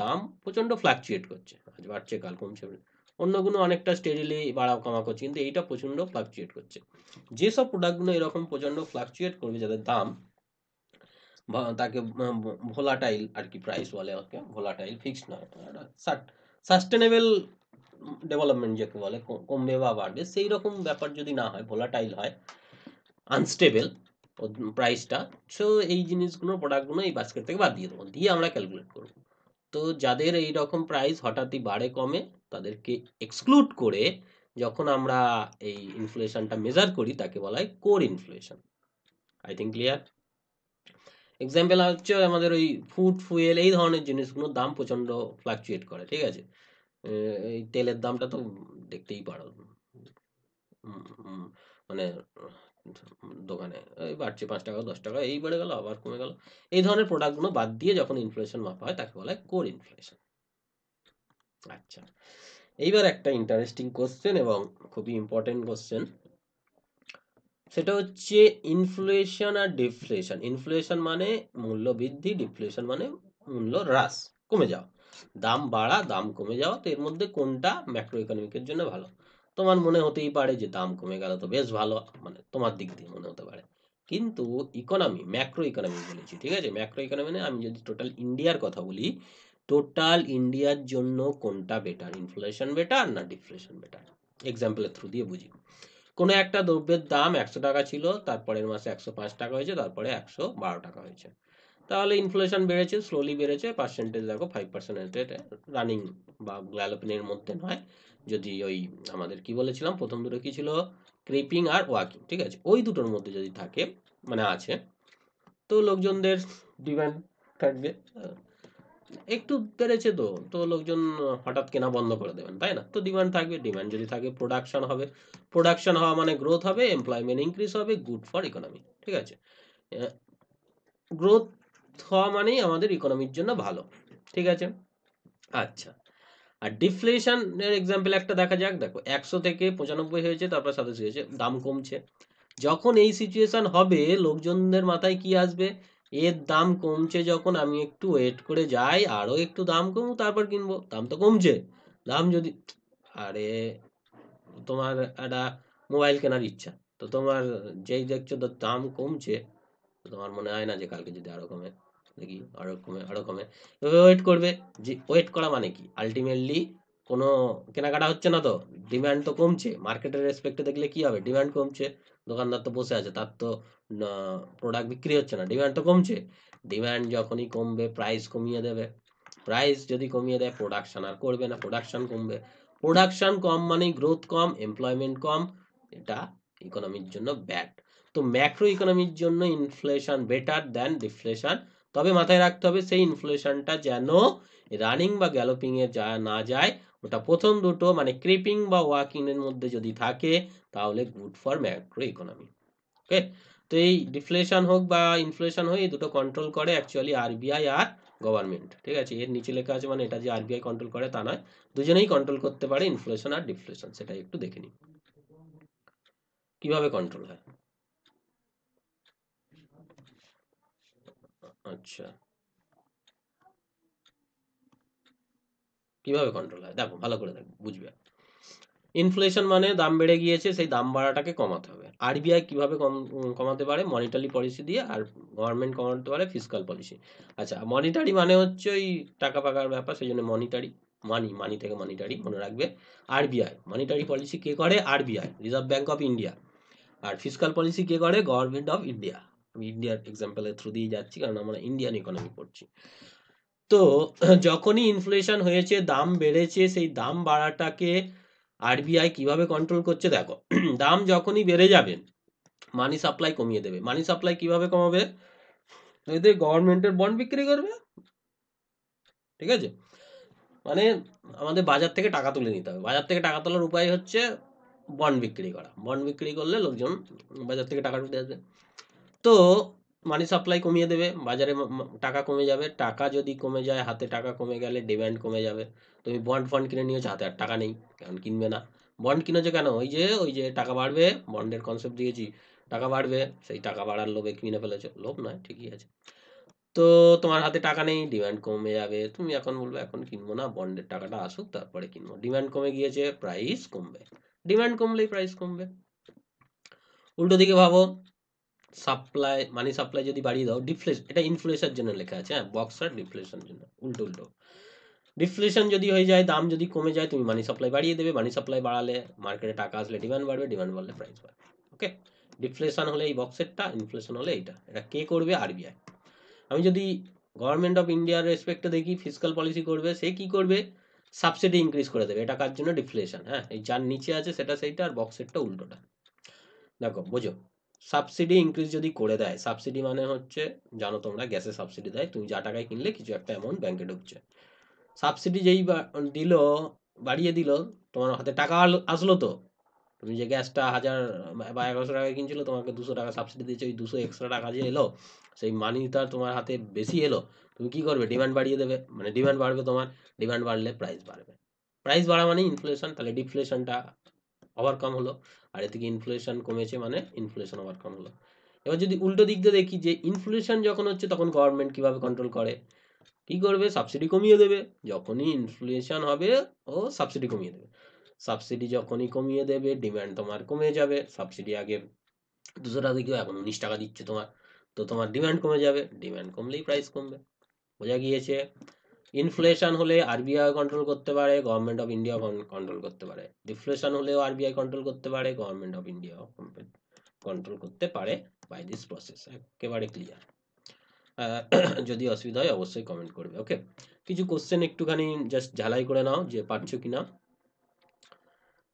দাম প্রচণ্ড ফ্ল্যাকচুয়েট করছে আজ বাড়ছে কাল কমছে অন্য কোনো অনেকটা স্টেডিলি বাড়া কমা করছে কিন্তু এইটা প্রচণ্ড ফ্লাকচুয়েট করছে যেসব প্রোডাক্টগুলো এরকম প্রচণ্ড ফ্লাকচুয়েট করবে যাদের দাম বা তাকে ভোলাটাইল আর কি প্রাইস বলে ওকে ভোলাটাইল ফিক্সড নয় সাস্টেনেবল ডেভেলপমেন্ট যাকে বলে কমবে বা বাড়বে সেই রকম ব্যাপার যদি না হয় ভোলাটাইল হয় আনস্টেবল প্রাইসটা সো এই জিনিসগুলো প্রোডাক্টগুলো এই বাস্কেট থেকে বাদ দিয়ে দেবো দিয়ে আমরা ক্যালকুলেট করব তো যাদের এই রকম প্রাইস হঠাৎই বাড়ে কমে তাদেরকে এক্সক্লুড করে যখন আমরা এই ইনফ্লুয়েশনটা মেজার করি তাকে বলা হয় core inflation I think clear example হচ্ছে আমাদের ওই ফুড ফুয়েল এই ধরনের জিনিসগুলোর দাম প্রচণ্ড ফ্লাকচুয়েট করে ঠিক আছে এই তেলের দামটা তো দেখতেই পারো মানে দোকানে এই বাড়ছে পাঁচ টাকা দশ টাকা এই বেড়ে গেল আবার কমে গেল এই ধরনের প্রোডাক্টগুলো বাদ দিয়ে যখন ইনফ্লেশন মাপা হয় তাকে বলা হয় কোর ইনফ্লেশন আচ্ছা এইবার একটা ইন্টারেস্টিং কোশ্চেন এবং খুবই ইম্পর্টেন্ট কোশ্চেন সেটা হচ্ছে ইনফ্লেশন আর ডিফ্লেশন ইনফ্লেশন মানে মূল্য বৃদ্ধি ডিফ্লেশন মানে মূল্য হ্রাস কমে যাওয়া দাম বাড়া দাম কমে যাওয়া তো এর মধ্যে কোনটা ম্যাক্রো ইকোনমিকের জন্য ভালো তোমার মনে হতেই পারে যে দাম কমে গেল তো বেশ ভালো মানে তোমার দিক দিয়ে মনে হতে পারে কিন্তু ইকোনমি ম্যাক্রো ইকোনমি বলেছি ঠিক আছে ম্যাক্রো ইকোনমি মানে আমি যদি টোটাল ইন্ডিয়ার কথা বলি টোটাল ইন্ডিয়ার জন্য কোনটা বেটার ইনফ্লেশন বেটার না ডিফ্লেশন বেটার এক্সাম্পলের থ্রু দিয়ে বুঝি কোনো একটা দ্রব্যের দাম একশো টাকা ছিল তারপরের মাসে একশো পাঁচ টাকা হয়েছে তারপরে একশো বারো টাকা হয়েছে তাহলে ইনফ্লেশন বেড়েছে স্লোলি বেড়েছে পার্সেন্টেজ দেখো ফাইভ পার্সেন্টেজ রেটে রানিং বা গ্যালোপিনের মধ্যে নয় যদি ওই আমাদের কি বলেছিলাম প্রথম দুটো কি ছিল ক্রিপিং আর ওয়াকিং ঠিক আছে ওই দুটোর মধ্যে যদি থাকে মানে আছে তো লোকজনদের ডিমান্ড থাকবে একটু বেড়েছে তো তো লোকজন হঠাৎ কেনা বন্ধ করে দেবেন তাই না তো ডিমান্ড থাকবে ডিমান্ড যদি থাকে প্রোডাকশন হবে প্রোডাকশন হওয়া মানে গ্রোথ হবে এমপ্লয়মেন্ট ইনক্রিজ হবে গুড ফর ইকোনমি ঠিক আছে গ্রোথ হওয়া মানেই আমাদের ইকোনমির জন্য ভালো ঠিক আছে আচ্ছা আর ডিফ্লেশনের এক্সাম্পল একটা দেখা যাক দেখো একশো থেকে পঁচানব্বই হয়েছে তারপর সাতাশি হয়েছে দাম কমছে যখন এই সিচুয়েশান হবে লোকজনদের মাথায় কি আসবে এর দাম কমছে যখন আমি একটু ওয়েট করে যাই আরও একটু দাম কমু তারপর কিনবো দাম তো কমছে দাম যদি আরে তোমার একটা মোবাইল কেনার ইচ্ছা তো তোমার যেই দেখছো তো দাম কমছে তোমার মনে হয় না যে কালকে যদি আরও কমে দেখি আরো কমে আরো কমে এভাবে ওয়েট করবে যে ওয়েট করা মানে কি আলটিমেটলি কোনো কেনাকাটা হচ্ছে না তো ডিম্যান্ড তো কমছে মার্কেটের রেসপেক্টে দেখলে কি হবে ডিম্যান্ড কমছে দোকানদার তো বসে আছে তার তো প্রোডাক্ট বিক্রি হচ্ছে না ডিম্যান্ড তো কমছে ডিম্যান্ড যখনই কমবে প্রাইস কমিয়ে দেবে প্রাইস যদি কমিয়ে দেয় প্রোডাকশান আর করবে না প্রোডাকশান কমবে প্রোডাকশান কম মানেই গ্রোথ কম এমপ্লয়মেন্ট কম এটা ইকোনমির জন্য ব্যাড তো ম্যাক্রো ইকোনমির জন্য ইনফ্লেশন বেটার দ্যান ডিফ্লেশন তবে মাথায় রাখতে হবে সেই ইনফ্লেশনটা যেন রানিং বা গ্যালোপিংয়ে যা না যায় ওটা প্রথম দুটো মানে ক্রিপিং বা ওয়াকিংয়ের মধ্যে যদি থাকে তাহলে good for macro economy okay তো এই ডিফ্লেশন হোক বা ইনফ্লেশন হোক এই দুটো কন্ট্রোল করে অ্যাকচুয়ালি আরবিআই আর গভর্নমেন্ট ঠিক আছে এর নিচে লেখা আছে মানে এটা যে আরবিআই কন্ট্রোল করে তা নয় দুজনেই কন্ট্রোল করতে পারে ইনফ্লেশন আর ডিফ্লেশন সেটা একটু দেখে নিই কিভাবে কন্ট্রোল হয় আচ্ছা কিভাবে কন্ট্রোল হয় দেখো ভালো করে দেখো বুঝবে ইনফ্লেশন মানে দাম বেড়ে গিয়েছে সেই দাম বাড়াটাকে কমাতে হবে আরবিআই কিভাবে কম কমাতে পারে মনিটারি পলিসি দিয়ে আর গভর্নমেন্ট কমাতে পারে ফিসকাল পলিসি আচ্ছা মনিটারি মানে হচ্ছে ওই টাকা পাকার ব্যাপার সেই জন্য মনিটারি মানি মানি থেকে মনিটারি মনে রাখবে আরবিআই মনিটারি পলিসি কে করে RBI Reserve Bank of India আর ফিজিক্যাল পলিসি কে করে গভর্নমেন্ট অফ ইন্ডিয়া আমি ইন্ডিয়ার এক্সাম্পলের থ্রু দিয়ে যাচ্ছি কারণ আমরা ইন্ডিয়ান ইকোনমি পড়ছি তো যখনই ইনফ্লেশন হয়েছে দাম বেড়েছে সেই দাম বাড়াটাকে আরবিআই কিভাবে কন্ট্রোল করছে দেখো দাম যখনই বেড়ে যাবে মানি সাপ্লাই কমিয়ে দেবে মানি সাপ্লাই কিভাবে কমাবে এদের গভর্নমেন্টের বন্ড বিক্রি করবে ঠিক আছে মানে আমাদের বাজার থেকে টাকা তুলে নিতে হবে বাজার থেকে টাকা তোলার উপায় হচ্ছে বন্ড বিক্রি করা বন্ড বিক্রি করলে লোকজন বাজার থেকে টাকা তুলে আসবে তো মানি সাপ্লাই কমিয়ে দেবে বাজারে টাকা কমে যাবে টাকা যদি কমে যায় হাতে টাকা কমে গেলে ডিম্যান্ড কমে যাবে তুমি বন্ড ফান্ড কিনে নিয়েছো হাতে আর টাকা নেই কারণ কিনবে না বন্ড কিনেছো কেন ওই যে ওই যে টাকা বাড়বে বন্ডের কনসেপ্ট দিয়েছি টাকা বাড়বে সেই টাকা বাড়ার লোভে কিনে ফেলেছো লোভ নয় ঠিকই আছে তো তোমার হাতে টাকা নেই ডিম্যান্ড কমে যাবে তুমি এখন বলবে এখন কিনবো না বন্ডের টাকাটা আসুক তারপরে কিনবো ডিম্যান্ড কমে গিয়েছে প্রাইস কমবে ডিম্যান্ড কমলেই প্রাইস কমবে উল্টো দিকে ভাবো সাপ্লাই মানি সাপ্লাই যদি বাড়িয়ে দাও ডিফ্লেশন এটা ইনফ্লেশনের জন্য লেখা আছে হ্যাঁ বক্সার ডিফ্লেশনের জন্য উল্টো উল্টো ডিফ্লেশন যদি হয়ে যায় দাম যদি কমে যায় তুমি মানি সাপ্লাই বাড়িয়ে দেবে মানি সাপ্লাই বাড়ালে মার্কেটে টাকা আসলে ডিমান্ড বাড়বে ডিমান্ড বাড়লে প্রাইস বাড়বে ওকে ডিফ্লেশন হলে এই বক্সেরটা ইনফ্লেশন হলে এইটা এটা কে করবে আরবিআই আমি যদি গভর্নমেন্ট অফ ইন্ডিয়ার রেসপেক্টে দেখি ফিজিক্যাল পলিসি করবে সে কি করবে সাবসিডি ইনক্রিজ করে দেবে এটা কার জন্য ডিফ্লেশন হ্যাঁ এই যার নিচে আছে সেটা সেইটা আর বক্সেরটা উল্টোটা দেখো বোঝো সাবসিডি ইনক্রিজ যদি করে দেয় সাবসিডি মানে হচ্ছে জানো তোমরা গ্যাসে সাবসিডি দেয় তুমি যা টাকায় কিনলে কিছু একটা অ্যামাউন্ট ব্যাংকে ঢুকছে সাবসিডি যেই দিল বাড়িয়ে দিল তোমার হাতে টাকা আসলো তো তুমি যে গ্যাসটা হাজার বা এগারোশো টাকায় কিনছিলো তোমাকে দুশো টাকা সাবসিডি দিয়েছে ওই দুশো এক্সট্রা টাকা যে এলো সেই মানিটা তোমার হাতে বেশি এলো তুমি কী করবে ডিমান্ড বাড়িয়ে দেবে মানে ডিমান্ড বাড়বে তোমার ডিমান্ড বাড়লে প্রাইস বাড়বে প্রাইস বাড়া মানে ইনফ্লেশন তাহলে ডিফ্লেশনটা ওভারকাম হলো আর এদিকে ইনফ্লেশন কমেছে মানে ইনফ্লেশন ওভারকাম হলো এবার যদি উল্টো দিক দিয়ে দেখি যে ইনফ্লেশন যখন হচ্ছে তখন গভর্নমেন্ট কিভাবে কন্ট্রোল করে কি করবে সাবসিডি কমিয়ে দেবে যখনই ইনফ্লেশন হবে ও সাবসিডি কমিয়ে দেবে সাবসিডি যখনই কমিয়ে দেবে ডিম্যান্ড তোমার কমে যাবে সাবসিডি আগে দুশো টাকা দিকেও এখন উনিশ টাকা দিচ্ছে তোমার তো তোমার ডিম্যান্ড কমে যাবে ডিম্যান্ড কমলেই প্রাইস কমবে বোঝা গিয়েছে ইনফ্লেশন হলে আরবিআই কন্ট্রোল করতে পারে গভর্নমেন্ট অফ ইন্ডিয়া কন্ট্রোল করতে পারে ডিফ্লেশন হলেও আরবিআই কন্ট্রোল করতে পারে গভর্নমেন্ট অফ ইন্ডিয়া কন্ট্রোল করতে পারে বাই দিস প্রসেস একেবারে ক্লিয়ার যদি অসুবিধা হয় অবশ্যই কমেন্ট করবে ওকে কিছু কোশ্চেন একটুখানি জাস্ট ঝালাই করে নাও যে পারছো কিনা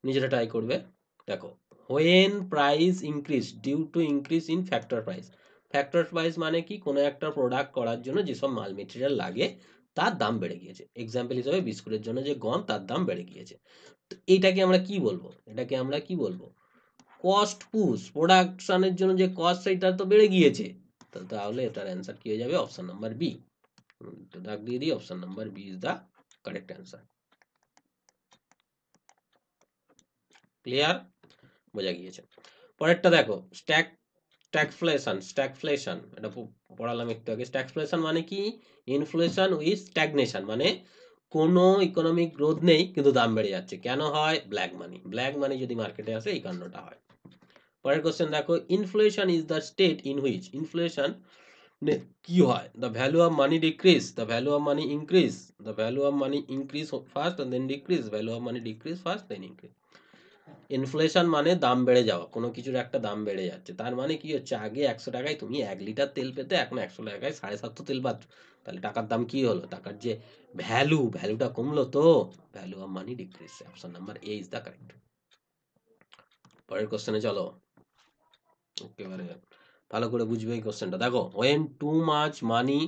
নিজেরা ট্রাই করবে দেখো when price increase due to increase in factor price factor price মানে কি কোনো একটা প্রোডাক্ট করার জন্য যেসব মাল মেটেরিয়াল লাগে তার দাম বেড়ে গিয়েছে এক্সাম্পল হিসাবে বিস্কুটের জন্য যে গম তার দাম বেড়ে গিয়েছে তো এইটাকে আমরা কি বলবো এটাকে আমরা কি বলবো কস্ট পুশ প্রোডাকশনের জন্য যে কস্ট সেটা তো বেড়ে গিয়েছে তাহলে এটার অ্যান্সার কি হয়ে যাবে অপশান নাম্বার বি তো ডাক দিয়ে দিই option number B is the correct answer clear বোঝা গিয়েছে পরেরটা দেখো স্ট্যাক স্ট্যাগফ্লেশন স্ট্যাগফ্লেশন এটা পড়ালাম একটু আগে স্ট্যাগফ্লেশন মানে কি ইনফ্লেশন উইথ স্ট্যাগনেশন মানে কোনো ইকোনমিক গ্রোথ নেই কিন্তু দাম বেড়ে যাচ্ছে কেন হয় ব্ল্যাক মানি ব্ল্যাক মানি যদি মার্কেটে আসে এই কারণটা হয় পরের কোশ্চেন দেখো inflation is the state in which inflation কি হয় the value of money decrease the value of money increase the value of money increase first then decrease value of money decrease first then increase inflation মানে দাম বেড়ে যাওয়া কোনো কিছুর একটা দাম বেড়ে যাচ্ছে তার মানে কি হচ্ছে আগে একশো টাকায় তুমি এক লিটার তেল পেতে এখন একশো টাকায় সাড়ে সাতশো তেল পাচ্ছ তাহলে টাকার দাম কি হলো টাকার যে ভ্যালু ভ্যালুটা কমলো তো value of money decrease option number A is the correct পরের কোশ্চেনে চলো একেবারে ভালো করে বুঝবে এই কোশ্চেনটা দেখো when too much money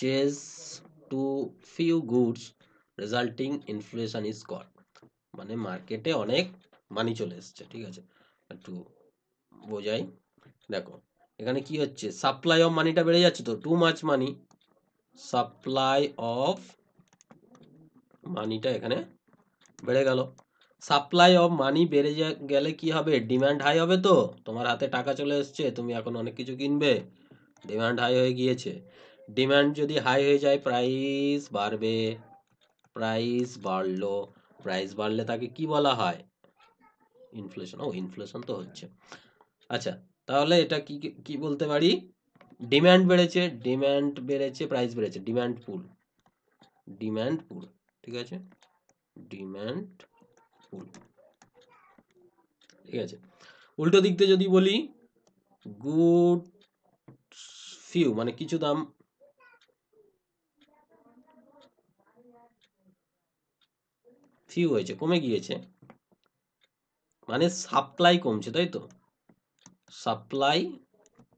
chase too few goods resulting inflation is called মানে মার্কেটে অনেক মানি চলে এসছে ঠিক আছে একটু বোঝাই দেখো এখানে কি হচ্ছে সাপ্লাই অফ মানিটা বেড়ে যাচ্ছে তো too much money supply of মানিটা এখানে বেড়ে গেল সাপ্লাই অফ মানি বেড়ে গেলে কি হবে ডিম্যান্ড হাই হবে তো তোমার হাতে টাকা চলে এসছে তুমি এখন অনেক কিছু কিনবে ডিম্যান্ড হাই হয়ে গিয়েছে ডিম্যান্ড যদি হাই হয়ে যায় প্রাইস বাড়বে প্রাইস বাড়লো প্রাইস বাড়লে তাকে কি বলা হয় ইনফ্লেশন ও ইনফ্লেশন তো হচ্ছে আচ্ছা তাহলে এটা কি কি বলতে পারি ডিম্যান্ড বেড়েছে ডিম্যান্ড বেড়েছে প্রাইস বেড়েছে ডিম্যান্ড পুল ডিম্যান্ড পুল ঠিক আছে ডিম্যান্ড পুল ঠিক আছে উল্টো দিক থেকে যদি বলি গুড ফিউ মানে কিছু দাম ফিউ হয়েছে কমে গিয়েছে মানে সাপ্লাই কমছে তাই তো সাপ্লাই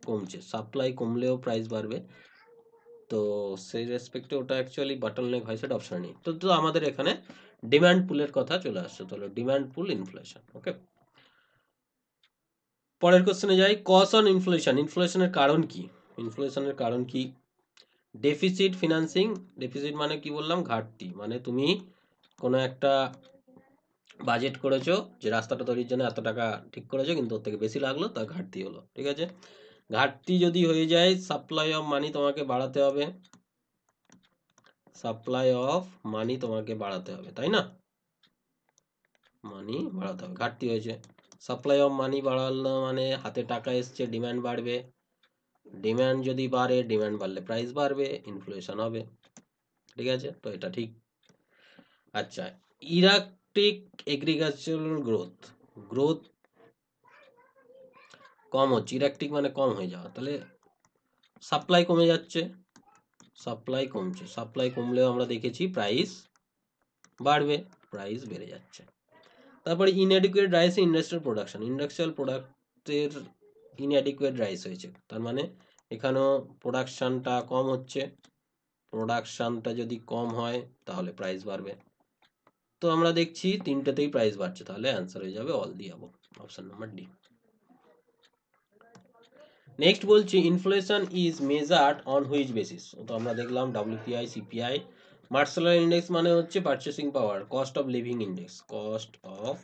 কমছে সাপ্লাই কমলেও প্রাইস বাড়বে তো সেই রেসপেক্টে ওটা অ্যাকচুয়ালি বাটল নেক হয় সেটা অপশন নেই তো তো আমাদের এখানে ডিম্যান্ড পুলের কথা চলে আসছে তাহলে ডিম্যান্ড পুল ইনফ্লেশন ওকে পরের কোশ্চেনে যাই কস অন ইনফ্লেশন ইনফ্লেশনের কারণ কি ইনফ্লেশনের কারণ কি ডেফিসিট ফিনান্সিং ডেফিসিট মানে কি বললাম ঘাটতি মানে তুমি কোনো একটা বাজেট করেছো যে রাস্তাটা তৈরির জন্য এত টাকা ঠিক করেছো কিন্তু ওর থেকে বেশি লাগলো তার ঘাটতি হলো ঠিক আছে ঘাটতি যদি হয়ে যায় সাপ্লাই অফ মানি তোমাকে বাড়াতে হবে সাপ্লাই অফ মানি তোমাকে বাড়াতে হবে তাই না মানি বাড়াতে হবে ঘাটতি হয়েছে সাপ্লাই অফ মানি বাড়ালো মানে হাতে টাকা এসছে ডিম্যান্ড বাড়বে ডিম্যান্ড যদি বাড়ে ডিম্যান্ড বাড়লে প্রাইস বাড়বে ইনফ্লেশন হবে ঠিক আছে তো এটা ঠিক আচ্ছা ইরাকটিক এগ্রিকালচারাল গ্রোথ গ্রোথ কম হচ্ছে ইরাকটিক মানে কম হয়ে যাওয়া তাহলে সাপ্লাই কমে যাচ্ছে সাপ্লাই কমছে সাপ্লাই কমলেও আমরা দেখেছি প্রাইস বাড়বে প্রাইস বেড়ে যাচ্ছে তারপরে inadequate rise industrial production industrial প্রোডাক্টের ইনএডিকুয়েট রাইস হয়েছে তার মানে এখানেও প্রোডাকশানটা কম হচ্ছে প্রোডাকশানটা যদি কম হয় তাহলে প্রাইস বাড়বে তো আমরা দেখছি তিনটাতেই প্রাইস বাড়ছে তাহলে आंसर হয়ে যাবে all the above option number D next বলছে inflation is measured on which basis তো আমরা দেখলাম ডব্লিউটিআই সিপিআই মার্শালার ইনডেক্স মানে হচ্ছে purchasing power cost of living index cost of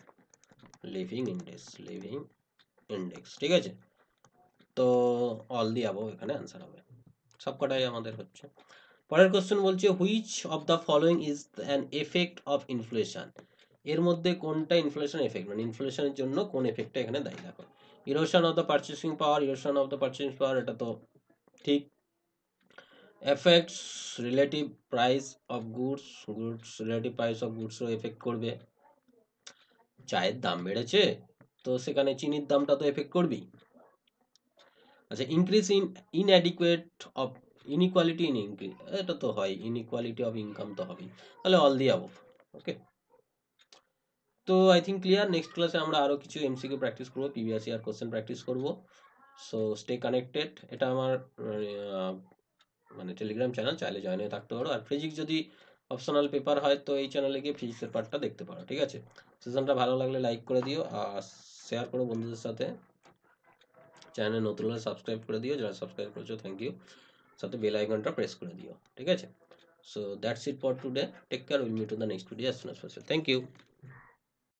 living index living index ঠিক আছে তো অল দি এবাউট এখানে आंसर হবে সবকটাই আমাদের হচ্ছে পরের কোশ্চেন বলছে which of the following is an effect of inflation এর মধ্যে কোনটা ইনফ্লেশন এফেক্ট মানে ইনফ্লেশনের জন্য কোন এফেক্টটা এখানে দায়ী দেখো erosion of the purchasing power erosion of the purchasing power এটা তো ঠিক effects relative price of goods goods relative price of গুডসও এফেক্ট করবে চায়ের দাম বেড়েছে তো সেখানে চিনির দামটা তো এফেক্ট করবেই আচ্ছা increase in inadequate of inequality in increase এটা তো হয় ইনইকোয়ালিটি অফ ইনকাম তো হবেই তাহলে অল দি অ্যাবভ ওকে তো আই থিঙ্ক ক্লিয়ার নেক্সট ক্লাসে আমরা আরও কিছু এমসি কে প্র্যাকটিস করবো প্রিভিয়াস আর কোশ্চেন প্র্যাকটিস করবো সো স্টে কানেক্টেড এটা আমার মানে টেলিগ্রাম চ্যানেল চাইলে জয়েন হয়ে থাকতে পারো আর ফিজিক্স যদি অপশনাল পেপার হয় তো এই চ্যানেলে গিয়ে ফিজিক্সের পার্টটা দেখতে পারো ঠিক আছে সেশনটা ভালো লাগলে লাইক করে দিও আর শেয়ার করো বন্ধুদের সাথে চ্যানেল নতুন হলে সাবস্ক্রাইব করে দিও যারা সাবস্ক্রাইব করেছো থ্যাংক ইউ সাথে বেল আইকনটা প্রেস করে দিও ঠিক আছে so that's it for today take care will meet to the next video as soon as possible thank you